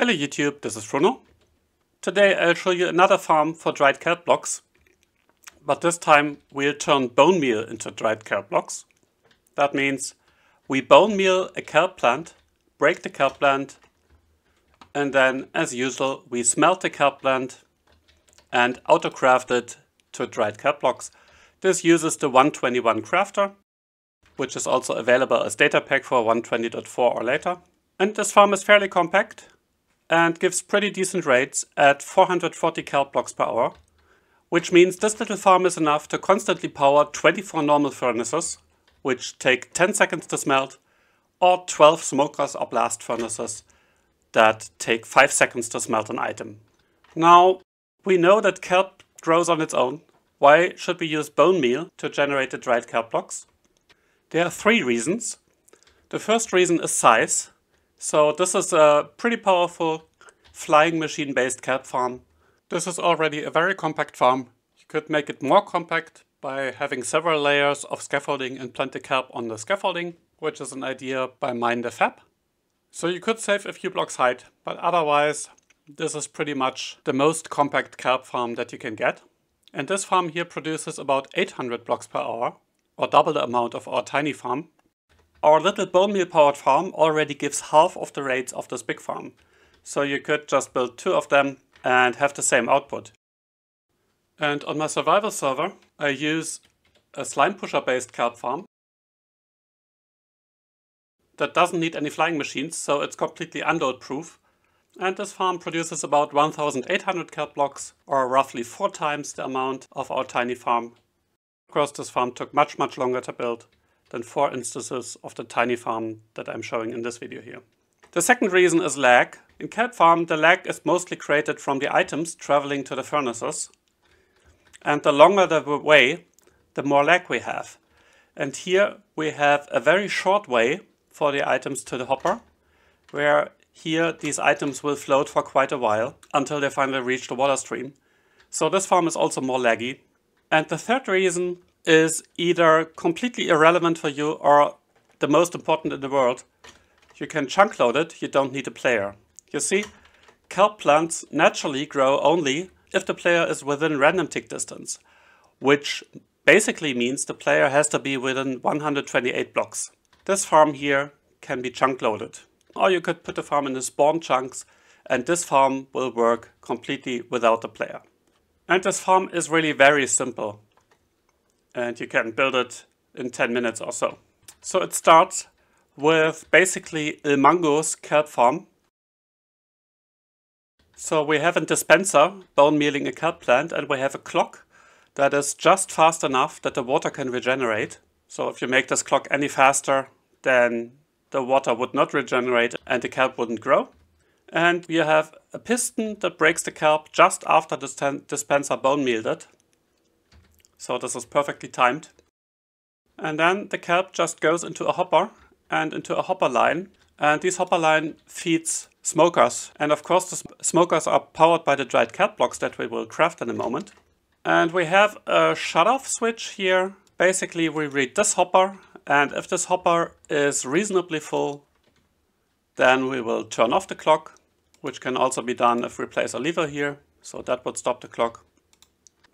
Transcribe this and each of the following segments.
Hello YouTube, this is Bruno. Today I'll show you another farm for dried kelp blocks, but this time we'll turn bone meal into dried kelp blocks. That means we bone meal a kelp plant, break the kelp plant, and then as usual we smelt the kelp plant and autocraft it to dried kelp blocks. This uses the 121 crafter, which is also available as data pack for 120.4 or later. And this farm is fairly compact, and gives pretty decent rates at 440 cal blocks per hour, which means this little farm is enough to constantly power 24 normal furnaces, which take 10 seconds to smelt, or 12 smokers or blast furnaces that take 5 seconds to smelt an item. Now, we know that kelp grows on its own. Why should we use bone meal to generate the dried kelp blocks? There are three reasons. The first reason is size. So this is a pretty powerful flying machine based cat farm. This is already a very compact farm. You could make it more compact by having several layers of scaffolding and plant the cap on the scaffolding, which is an idea by Mind the Fab. So you could save a few blocks height, but otherwise this is pretty much the most compact carp farm that you can get. And this farm here produces about 800 blocks per hour, or double the amount of our tiny farm, our little bone meal powered farm already gives half of the rates of this big farm. So you could just build two of them and have the same output. And on my survival server, I use a slime pusher based kelp farm that doesn't need any flying machines, so it's completely unload proof. And this farm produces about 1,800 kelp blocks, or roughly four times the amount of our tiny farm. Of course, this farm took much, much longer to build than four instances of the tiny farm that I'm showing in this video here. The second reason is lag. In kelp farm, the lag is mostly created from the items traveling to the furnaces. And the longer the way, the more lag we have. And here we have a very short way for the items to the hopper, where here these items will float for quite a while until they finally reach the water stream. So this farm is also more laggy. And the third reason is either completely irrelevant for you or the most important in the world. You can chunk load it, you don't need a player. You see, kelp plants naturally grow only if the player is within random tick distance, which basically means the player has to be within 128 blocks. This farm here can be chunk loaded. Or you could put the farm in the spawn chunks and this farm will work completely without the player. And this farm is really very simple and you can build it in 10 minutes or so. So it starts with basically Ilmango's kelp farm. So we have a dispenser, bone mealing a kelp plant, and we have a clock that is just fast enough that the water can regenerate. So if you make this clock any faster, then the water would not regenerate and the kelp wouldn't grow. And we have a piston that breaks the kelp just after the dispenser bone mealed it. So this is perfectly timed. And then the kelp just goes into a hopper and into a hopper line. And this hopper line feeds smokers. And of course, the smokers are powered by the dried kelp blocks that we will craft in a moment. And we have a shut-off switch here. Basically, we read this hopper. And if this hopper is reasonably full, then we will turn off the clock, which can also be done if we place a lever here. So that would stop the clock.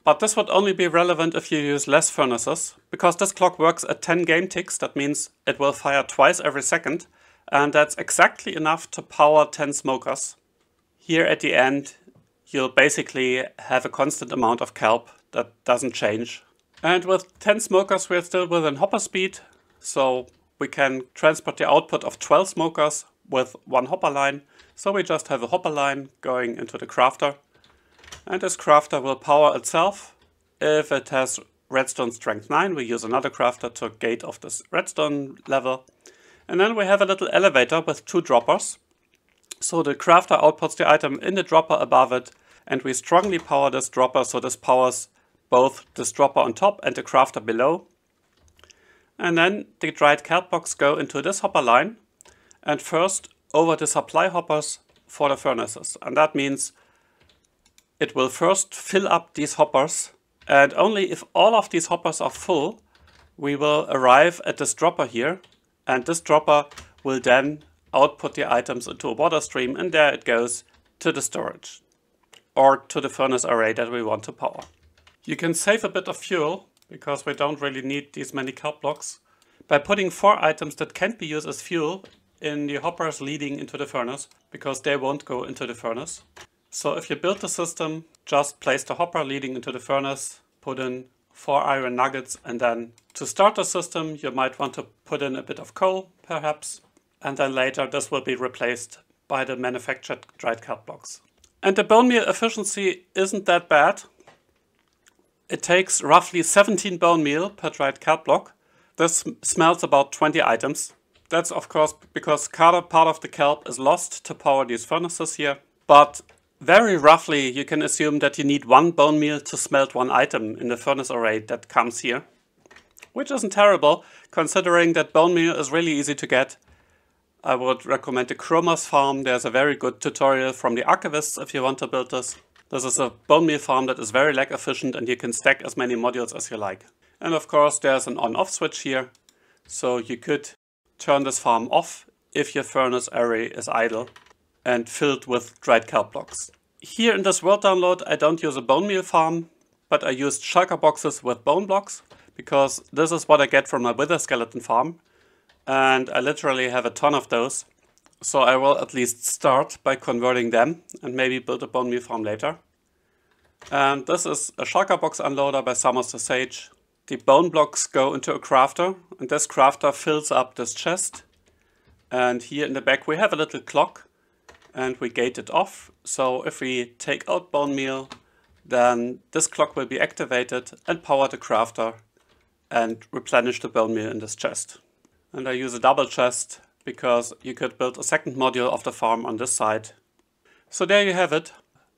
But this would only be relevant if you use less furnaces, because this clock works at 10 game ticks, that means it will fire twice every second, and that's exactly enough to power 10 smokers. Here at the end, you'll basically have a constant amount of kelp that doesn't change. And with 10 smokers, we're still within hopper speed, so we can transport the output of 12 smokers with one hopper line. So we just have a hopper line going into the crafter and this crafter will power itself. If it has redstone strength 9, we use another crafter to gate off this redstone level. And then we have a little elevator with two droppers. So the crafter outputs the item in the dropper above it, and we strongly power this dropper, so this powers both this dropper on top and the crafter below. And then the dried kelp box go into this hopper line, and first over the supply hoppers for the furnaces. And that means it will first fill up these hoppers and only if all of these hoppers are full we will arrive at this dropper here and this dropper will then output the items into a water stream and there it goes to the storage or to the furnace array that we want to power. You can save a bit of fuel because we don't really need these many kelp blocks by putting four items that can not be used as fuel in the hoppers leading into the furnace because they won't go into the furnace. So if you build the system, just place the hopper leading into the furnace, put in four iron nuggets, and then to start the system, you might want to put in a bit of coal, perhaps, and then later this will be replaced by the manufactured dried kelp blocks. And the bone meal efficiency isn't that bad. It takes roughly 17 bone meal per dried kelp block. This smelts about 20 items. That's of course because part of the kelp is lost to power these furnaces here. But very roughly, you can assume that you need one bone meal to smelt one item in the furnace array that comes here, which isn't terrible, considering that bone meal is really easy to get. I would recommend the Chromos farm. There's a very good tutorial from the archivists if you want to build this. This is a bone meal farm that is very lag efficient and you can stack as many modules as you like. And of course there's an on-off switch here, so you could turn this farm off if your furnace array is idle and filled with dried kelp blocks. Here in this world download, I don't use a bone meal farm, but I used shulker boxes with bone blocks, because this is what I get from my wither skeleton farm, and I literally have a ton of those. So I will at least start by converting them and maybe build a bone meal farm later. And this is a shulker box unloader by Summers the Sage. The bone blocks go into a crafter, and this crafter fills up this chest. And here in the back we have a little clock and we gate it off. So if we take out bone meal, then this clock will be activated and power the crafter and replenish the bone meal in this chest. And I use a double chest because you could build a second module of the farm on this side. So there you have it.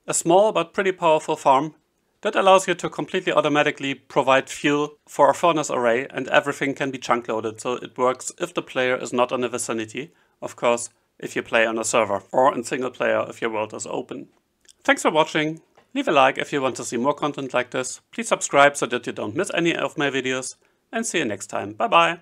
A small but pretty powerful farm that allows you to completely automatically provide fuel for a furnace array and everything can be chunk loaded so it works if the player is not in the vicinity. Of course, if you play on a server or in single player if your world is open. Thanks for watching. Leave a like if you want to see more content like this. Please subscribe so that you don't miss any of my videos and see you next time. Bye bye.